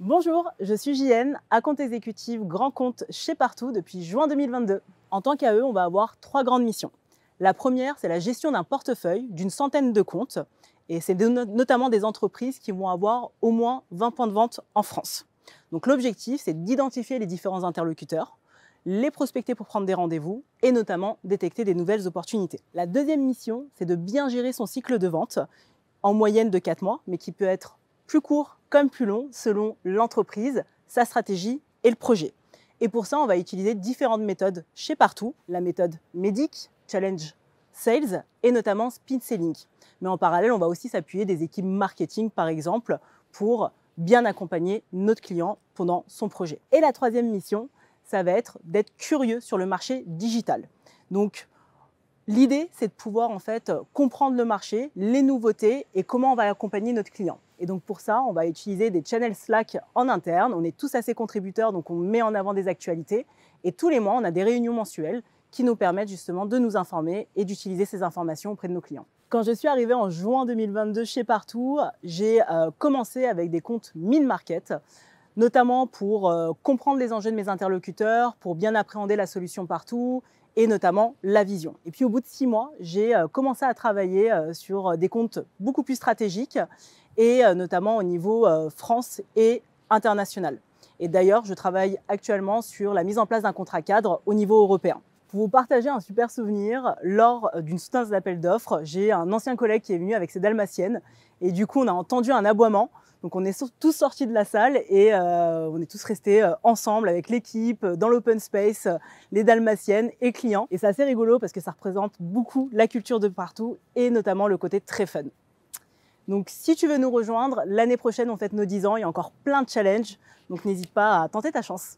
Bonjour, je suis JN, compte exécutif grand compte chez Partout depuis juin 2022. En tant qu'AE, on va avoir trois grandes missions. La première, c'est la gestion d'un portefeuille d'une centaine de comptes, et c'est notamment des entreprises qui vont avoir au moins 20 points de vente en France. Donc l'objectif, c'est d'identifier les différents interlocuteurs, les prospecter pour prendre des rendez-vous et notamment détecter des nouvelles opportunités. La deuxième mission, c'est de bien gérer son cycle de vente, en moyenne de 4 mois, mais qui peut être plus court comme plus long selon l'entreprise, sa stratégie et le projet. Et pour ça, on va utiliser différentes méthodes chez Partout, la méthode MEDIC, Challenge Sales et notamment Spin Selling. Mais en parallèle, on va aussi s'appuyer des équipes marketing, par exemple, pour bien accompagner notre client pendant son projet. Et la troisième mission, ça va être d'être curieux sur le marché digital. Donc, L'idée, c'est de pouvoir en fait comprendre le marché, les nouveautés et comment on va accompagner notre client. Et donc pour ça, on va utiliser des channels Slack en interne. On est tous assez contributeurs, donc on met en avant des actualités. Et tous les mois, on a des réunions mensuelles qui nous permettent justement de nous informer et d'utiliser ces informations auprès de nos clients. Quand je suis arrivée en juin 2022 chez Partout, j'ai euh, commencé avec des comptes 1000 market notamment pour euh, comprendre les enjeux de mes interlocuteurs, pour bien appréhender la solution partout, et notamment la vision. Et puis au bout de six mois, j'ai euh, commencé à travailler euh, sur des comptes beaucoup plus stratégiques, et notamment au niveau France et international. Et d'ailleurs, je travaille actuellement sur la mise en place d'un contrat cadre au niveau européen. Pour vous partager un super souvenir, lors euh, d'une soutenance d'appel d'offres, j'ai un ancien collègue qui est venu avec ses dalmatiennes et du coup on a entendu un aboiement. Donc on est tous sortis de la salle et euh, on est tous restés euh, ensemble avec l'équipe, dans l'open space, les dalmatiennes et clients. Et c'est assez rigolo parce que ça représente beaucoup la culture de partout et notamment le côté très fun. Donc si tu veux nous rejoindre, l'année prochaine on fête nos 10 ans, il y a encore plein de challenges, donc n'hésite pas à tenter ta chance.